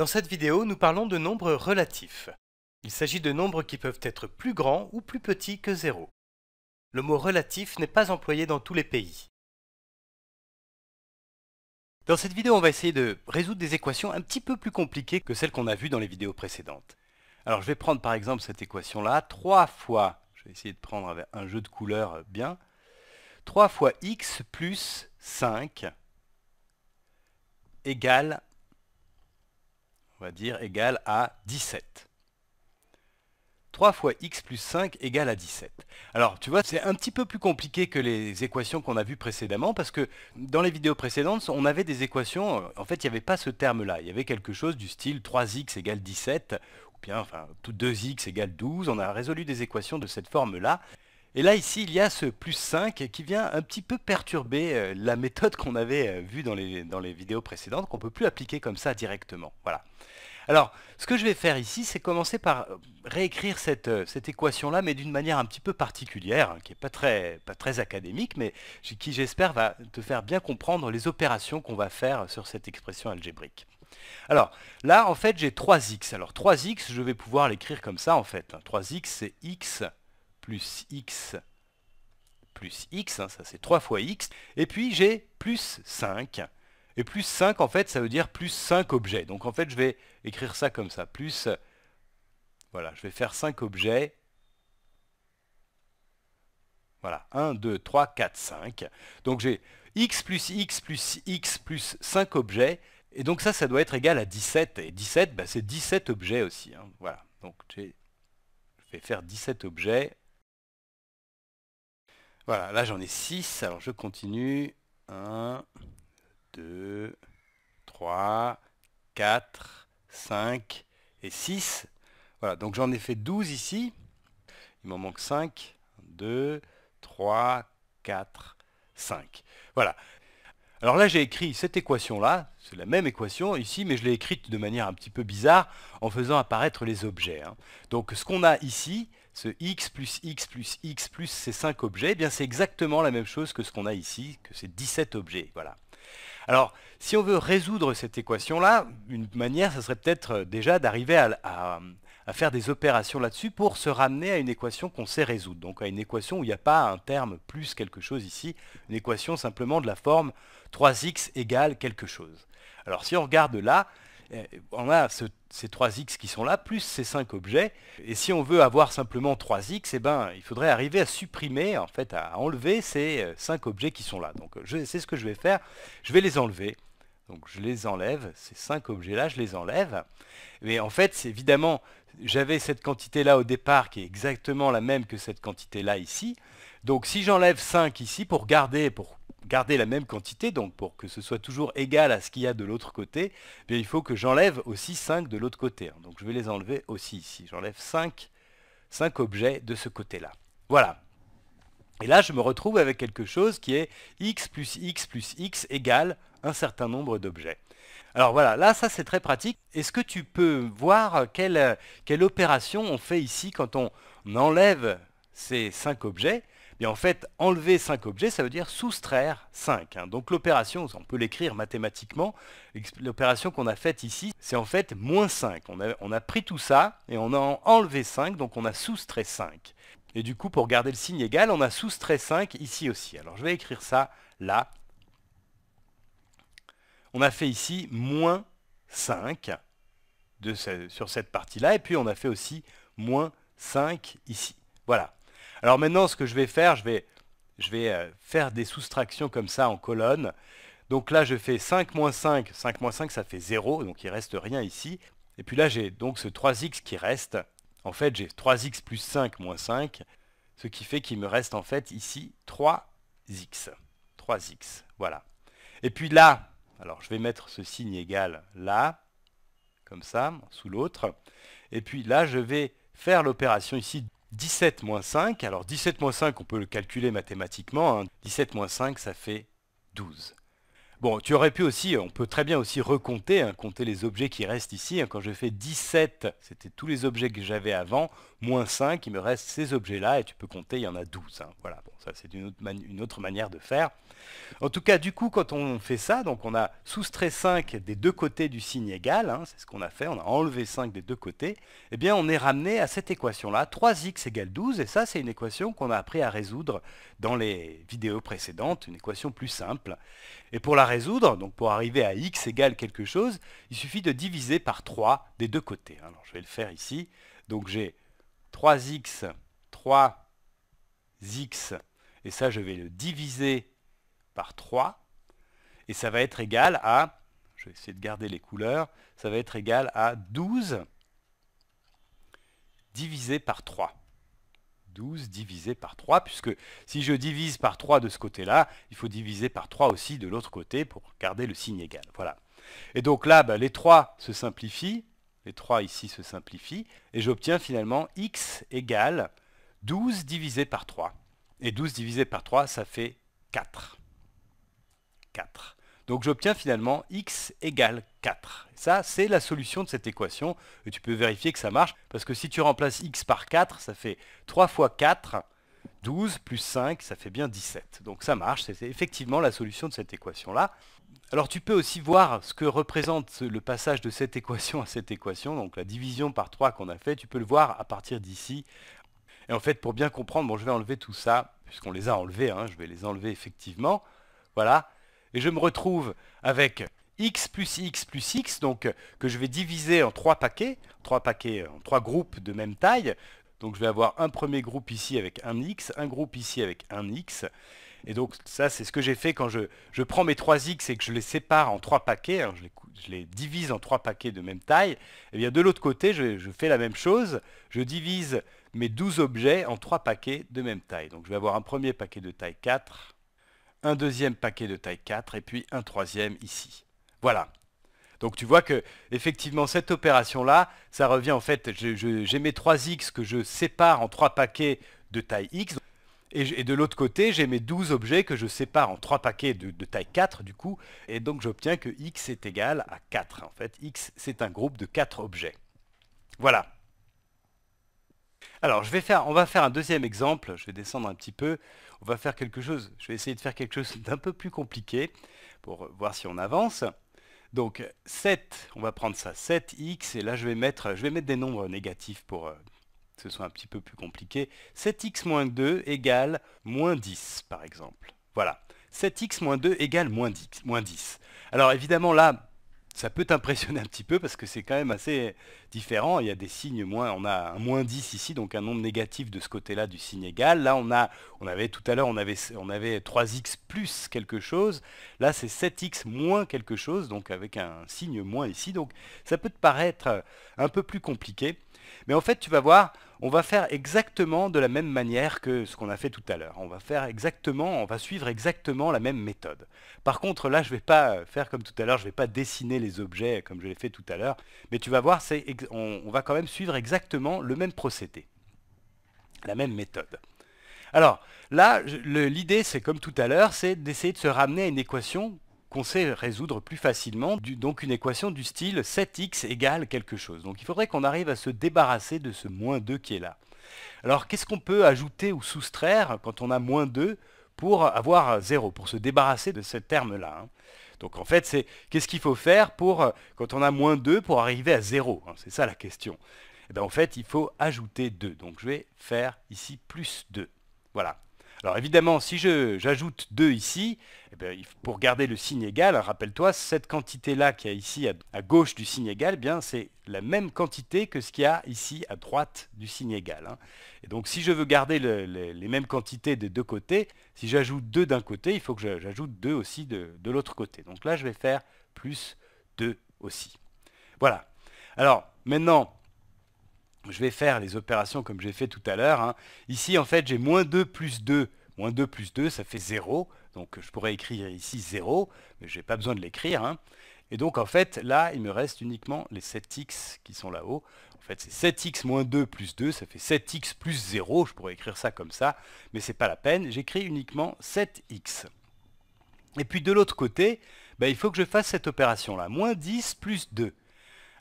Dans cette vidéo, nous parlons de nombres relatifs. Il s'agit de nombres qui peuvent être plus grands ou plus petits que 0. Le mot relatif n'est pas employé dans tous les pays. Dans cette vidéo, on va essayer de résoudre des équations un petit peu plus compliquées que celles qu'on a vues dans les vidéos précédentes. Alors je vais prendre par exemple cette équation-là, 3 fois, je vais essayer de prendre un jeu de couleurs bien, 3 fois x plus 5 égale on va dire, égal à 17. 3 fois x plus 5 égale à 17. Alors tu vois, c'est un petit peu plus compliqué que les équations qu'on a vues précédemment, parce que dans les vidéos précédentes, on avait des équations, en fait il n'y avait pas ce terme-là, il y avait quelque chose du style 3x égale 17, ou bien enfin 2x égale 12, on a résolu des équations de cette forme-là, et là, ici, il y a ce plus 5 qui vient un petit peu perturber euh, la méthode qu'on avait euh, vue dans les, vidéos précédentes, qu'on ne peut plus appliquer comme ça directement. Alors, ce que je vais faire ici, c'est commencer par euh, réécrire cette, équation-là, mais d'une manière un petit peu particulière, hein, qui n'est pas très, pas très académique, mais qui, j'espère, va te faire bien comprendre les opérations qu'on va faire sur cette expression algébrique. Alors, là, en fait, j'ai 3x. Alors, 3x, je vais pouvoir l'écrire comme ça, en fait. 3x, hein. c'est x plus x plus x, hein, ça c'est 3 fois x, et puis j'ai plus 5. Et plus 5, en fait, ça veut dire plus 5 objets. Donc en fait, je vais écrire ça comme ça, plus... Voilà, je vais faire 5 objets. Voilà, 1, 2, 3, 4, 5. Donc j'ai x plus x plus x plus 5 objets. Et donc ça, ça doit être égal à 17. Et 17, bah, c'est 17 objets aussi. Hein. Voilà, donc je vais faire 17 objets. Voilà, là j'en ai 6, alors je continue. 1, 2, 3, 4, 5 et 6. Voilà, donc j'en ai fait 12 ici. Il m'en manque 5, 2, 3, 4, 5. Voilà. Alors là, j'ai écrit cette équation-là, c'est la même équation ici, mais je l'ai écrite de manière un petit peu bizarre en faisant apparaître les objets. Hein. Donc ce qu'on a ici, ce x plus x plus x plus ces 5 objets, eh bien c'est exactement la même chose que ce qu'on a ici, que ces 17 objets. Voilà. Alors, si on veut résoudre cette équation-là, une manière, ça serait peut-être euh, déjà d'arriver à, à, faire des opérations là-dessus pour se ramener à une équation qu'on sait résoudre. Donc à une équation où il n'y a pas un terme plus quelque chose ici, une équation simplement de la forme 3x égale quelque chose. Alors si on regarde là, eh, on a ces 3x qui sont là, plus ces 5 objets. Et si on veut avoir simplement 3x, eh ben, il faudrait arriver à supprimer, en fait, à enlever ces 5 euh, objets qui sont là. Donc c'est ce que je vais faire. Je vais les enlever. Donc je les enlève, ces 5 objets-là, je les enlève. Mais en fait, évidemment, j'avais cette quantité-là au départ qui est exactement la même que cette quantité-là ici. Donc si j'enlève 5 ici pour garder, pour garder la même quantité, donc pour que ce soit toujours égal à ce qu'il y a de l'autre côté, eh bien il faut que j'enlève aussi 5 de l'autre côté. Hein. Donc je vais les enlever aussi ici. J'enlève 5, objets de ce côté-là. Voilà. Et là, je me retrouve avec quelque chose qui est x plus x plus x égale un certain nombre d'objets. Alors voilà, là ça c'est très pratique. Est-ce que tu peux voir quelle, quelle opération on fait ici quand on enlève ces 5 objets et en fait, enlever 5 objets, ça veut dire soustraire 5. Hein. Donc l'opération, on peut l'écrire mathématiquement, l'opération qu'on a faite ici, c'est en fait moins 5. On a, pris tout ça et on a enlevé 5, donc on a soustrait 5. Et du coup, pour garder le signe égal, on a soustrait 5 ici aussi. Alors je vais écrire ça là. On a fait ici moins 5 sur cette partie-là, et puis on a fait aussi moins 5 ici. Voilà. Alors maintenant, ce que je vais faire, je vais, je vais euh, faire des soustractions comme ça en colonne. Donc là, je fais 5 moins 5. 5 moins 5, ça fait 0, donc il ne reste rien ici. Et puis là, j'ai donc ce 3x qui reste. En fait, j'ai 3x plus 5 moins 5, ce qui fait qu'il me reste en fait ici 3x. 3x, voilà. Et puis là, alors je vais mettre ce signe égal là, comme ça, sous l'autre. Et puis là, je vais faire l'opération ici 17 moins 5, alors 17 moins 5, on peut le calculer mathématiquement. 17 hein. moins 5, ça fait 12. Bon, tu aurais pu aussi, on peut très bien aussi recompter, hein, compter les objets qui restent ici. Hein. quand je fais 17, c'était tous les objets que j'avais avant, moins 5, il me reste ces objets-là, et tu peux compter, il y en a 12. Hein. Voilà, bon, ça c'est une, autre manière de faire. En tout cas, du coup, quand on fait ça, donc on a soustrait 5 des deux côtés du signe égal, c'est ce qu'on a fait, on a enlevé 5 des deux côtés, eh bien on est ramené à cette équation-là, 3x égale 12, et ça c'est une équation qu'on a appris à résoudre dans les vidéos précédentes, une équation plus simple. Et pour la résoudre, donc pour arriver à x égale quelque chose, il suffit de diviser par 3 des deux côtés. Alors je vais le faire ici. Donc j'ai 3x, 3x, et ça je vais le diviser par 3, et ça va être égal à, je vais essayer de garder les couleurs, ça va être égal à 12 divisé par 3. 12 divisé par 3, puisque si je divise par 3 de ce côté-là, il faut diviser par 3 aussi de l'autre côté pour garder le signe égal. Voilà. Et donc là, bah, les 3 se simplifient, les 3 ici se simplifient, et j'obtiens finalement x égale 12 divisé par 3. Et 12 divisé par 3, ça fait 4. 4. Donc j'obtiens finalement x égale 4. Ça, c'est la solution de cette équation. Et tu peux vérifier que ça marche, parce que si tu remplaces x par 4, ça fait 3 fois 4, 12 plus 5, ça fait bien 17. Donc ça marche, c'est effectivement la solution de cette équation-là. Alors tu peux aussi voir ce que représente le passage de cette équation à cette équation, donc la division par 3 qu'on a fait, tu peux le voir à partir d'ici. Et en fait, pour bien comprendre, bon, je vais enlever tout ça, puisqu'on les a enlevés, hein, je vais les enlever effectivement. Voilà, et je me retrouve avec x plus x plus x, donc euh, que je vais diviser en trois paquets, trois paquets, euh, en trois groupes de même taille. Donc je vais avoir un premier groupe ici avec un x, un groupe ici avec un x. Et donc ça, c'est ce que j'ai fait quand je, prends mes trois x et que je les sépare en trois paquets, hein, je, les, divise en trois paquets de même taille. Et eh bien de l'autre côté, je, fais la même chose, je divise mes 12 objets en trois paquets de même taille. Donc je vais avoir un premier paquet de taille 4, un deuxième paquet de taille 4 et puis un troisième ici. Voilà. Donc tu vois que effectivement cette opération là, ça revient en fait, j'ai mes 3x que je sépare en trois paquets de taille x. Et, de l'autre côté, j'ai mes 12 objets que je sépare en trois paquets de, de taille 4 du coup. Et donc j'obtiens que x est égal à 4. En fait, x c'est un groupe de 4 objets. Voilà. Alors, je vais faire, on va faire un deuxième exemple. Je vais descendre un petit peu. On va faire quelque chose. Je vais essayer de faire quelque chose d'un peu plus compliqué pour voir si on avance. Donc 7, on va prendre ça, 7x, et là je vais mettre, je vais mettre des nombres négatifs pour euh, que ce soit un petit peu plus compliqué. 7x moins 2 égale moins 10, par exemple. Voilà, 7x moins 2 égale moins 10. Alors évidemment là, ça peut t'impressionner un petit peu parce que c'est quand même assez différent. Il y a des signes moins, on a un moins 10 ici, donc un nombre négatif de ce côté-là du signe égal. Là, on a, on avait tout à l'heure, on avait, on avait 3x plus quelque chose. Là, c'est 7x moins quelque chose, donc avec un signe moins ici. Donc, ça peut te paraître un peu plus compliqué. Mais en fait, tu vas voir, on va faire exactement de la même manière que ce qu'on a fait tout à l'heure. On va faire exactement, on va suivre exactement la même méthode. Par contre, là, je ne vais pas faire comme tout à l'heure, je ne vais pas dessiner les objets comme je l'ai fait tout à l'heure, mais tu vas voir, on va quand même suivre exactement le même procédé, la même méthode. Alors, là, l'idée, c'est comme tout à l'heure, c'est d'essayer de se ramener à une équation qu'on sait résoudre plus facilement, donc une équation du style 7x égale quelque chose. Donc il faudrait qu'on arrive à se débarrasser de ce moins 2 qui est là. Alors qu'est-ce qu'on peut ajouter ou soustraire quand on a moins 2 pour avoir 0, pour se débarrasser de ce terme-là hein donc en fait, c'est qu'est-ce qu'il faut faire pour, euh, quand on a moins 2 pour arriver à 0 hein C'est ça la question. Eh ben, en fait, il faut ajouter 2. Donc je vais faire ici plus 2. Voilà. Alors évidemment, si j'ajoute 2 ici, eh ben, pour garder le signe égal, rappelle-toi, cette quantité-là qui a ici à, gauche du signe égal, eh bien c'est la même quantité que ce qu'il y a ici à droite du signe égal. Hein. Et donc si je veux garder les mêmes quantités des deux côtés, si j'ajoute 2 d'un côté, il faut que j'ajoute 2 aussi de, de l'autre côté. Donc là, je vais faire plus 2 aussi. Voilà. Alors maintenant, je vais faire les opérations comme j'ai fait tout à l'heure. Hein. Ici, en fait, j'ai moins 2 plus 2. Moins 2 plus 2, ça fait 0. Donc, je pourrais écrire ici 0, mais je n'ai pas besoin de l'écrire. Hein. Et donc, en fait, là, il me reste uniquement les 7x qui sont là-haut. En fait, c'est 7x moins 2 plus 2, ça fait 7x plus 0. Je pourrais écrire ça comme ça, mais ce n'est pas la peine. J'écris uniquement 7x. Et puis, de l'autre côté, ben, il faut que je fasse cette opération-là. Moins 10 plus 2.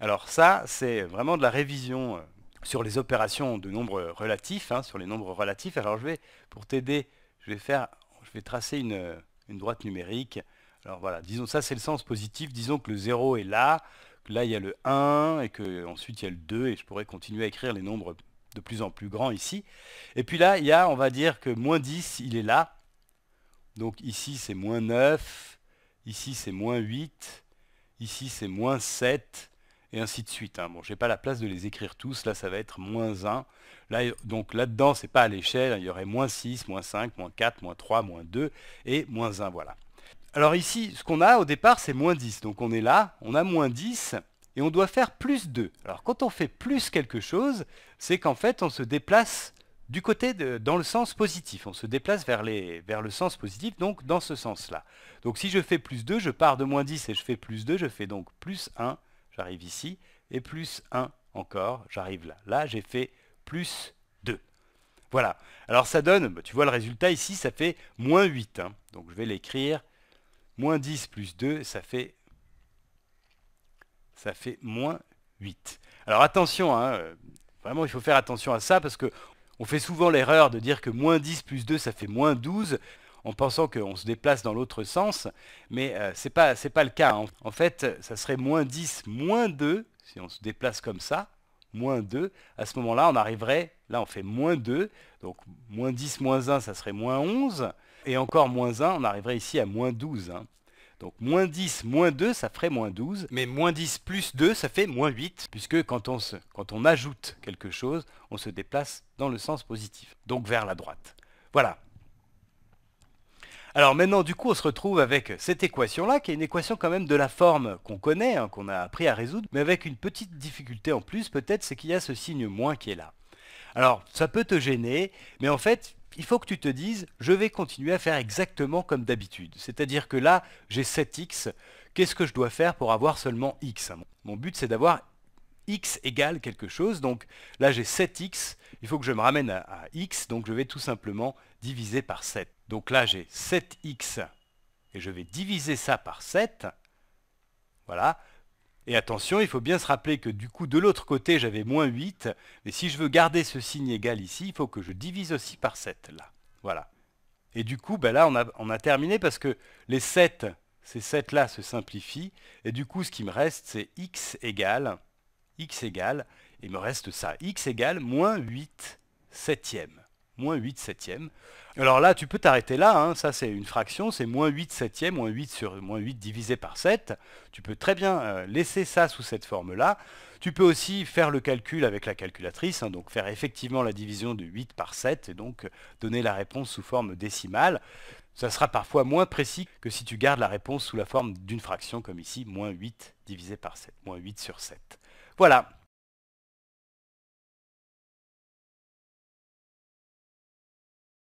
Alors ça, c'est vraiment de la révision euh, sur les opérations de nombres relatifs, hein, sur les nombres relatifs. Alors je vais, pour t'aider, je vais faire, je vais tracer une, droite numérique. Alors voilà, disons ça c'est le sens positif, disons que le 0 est là, que là il y a le 1, et que ensuite il y a le 2, et je pourrais continuer à écrire les nombres de plus en plus grands ici. Et puis là, il y a, on va dire que moins 10, il est là. Donc ici c'est moins 9, ici c'est moins 8, ici c'est moins 7, et ainsi de suite. Hein. Bon, j'ai pas la place de les écrire tous, là ça va être moins 1. Là, donc là-dedans, ce n'est pas à l'échelle, hein, il y aurait moins 6, moins 5, moins 4, moins 3, moins 2 et moins 1, voilà. Alors ici, ce qu'on a au départ, c'est moins 10. Donc on est là, on a moins 10 et on doit faire plus 2. Alors quand on fait plus quelque chose, c'est qu'en fait on se déplace du côté dans le sens positif. On se déplace vers, les, vers le sens positif, donc dans ce sens-là. Donc si je fais plus 2, je pars de moins 10 et je fais plus 2, je fais donc plus 1 j'arrive ici, et plus 1 encore, j'arrive là. Là, j'ai fait plus 2. Voilà. Alors ça donne, bah, tu vois le résultat ici, ça fait moins 8. Hein. Donc je vais l'écrire. Moins 10 plus 2, ça fait, ça fait moins 8. Alors attention, hein, euh, vraiment il faut faire attention à ça parce qu'on fait souvent l'erreur de dire que moins 10 plus 2, ça fait moins 12 en pensant qu'on se déplace dans l'autre sens, mais euh, ce n'est pas, le cas. Hein. En, fait, ça serait moins 10, moins 2, si on se déplace comme ça, moins 2, à ce moment-là, on arriverait, là on fait moins 2, donc moins 10, moins 1, ça serait moins 11, et encore moins 1, on arriverait ici à moins 12. Hein. Donc moins 10, moins 2, ça ferait moins 12. Mais moins 10 plus 2, ça fait moins 8, puisque quand on, se, quand on ajoute quelque chose, on se déplace dans le sens positif, donc vers la droite. Voilà, alors maintenant, du coup, on se retrouve avec cette équation-là, qui est une équation quand même de la forme qu'on connaît, hein, qu'on a appris à résoudre, mais avec une petite difficulté en plus, peut-être, c'est qu'il y a ce signe moins qui est là. Alors, ça peut te gêner, mais en fait, il faut que tu te dises, je vais continuer à faire exactement comme d'habitude. C'est-à-dire que là, j'ai 7x, qu'est-ce que je dois faire pour avoir seulement x Mon but, c'est d'avoir x égale quelque chose, donc là j'ai 7x, il faut que je me ramène à x, donc je vais tout simplement diviser par 7. Donc là, j'ai 7x et je vais diviser ça par 7. Voilà. Et attention, il faut bien se rappeler que du coup, de l'autre côté, j'avais moins 8. Mais si je veux garder ce signe égal ici, il faut que je divise aussi par 7, là. Voilà. Et du coup, ben là, on a, terminé parce que les 7, ces 7-là se simplifient. Et du coup, ce qui me reste, c'est x égale, x égale, il me reste ça, x égale moins 8 septième moins 8 septième. Alors là, tu peux t'arrêter là, hein. ça c'est une fraction, c'est moins 8 septième, moins 8, sur, 8 divisé par 7. Tu peux très bien euh, laisser ça sous cette forme-là. Tu peux aussi faire le calcul avec la calculatrice, hein, donc faire effectivement la division de 8 par 7 et donc euh, donner la réponse sous forme décimale. Ça sera parfois moins précis que si tu gardes la réponse sous la forme d'une fraction comme ici, moins 8 divisé par 7, moins 8 sur 7. Voilà,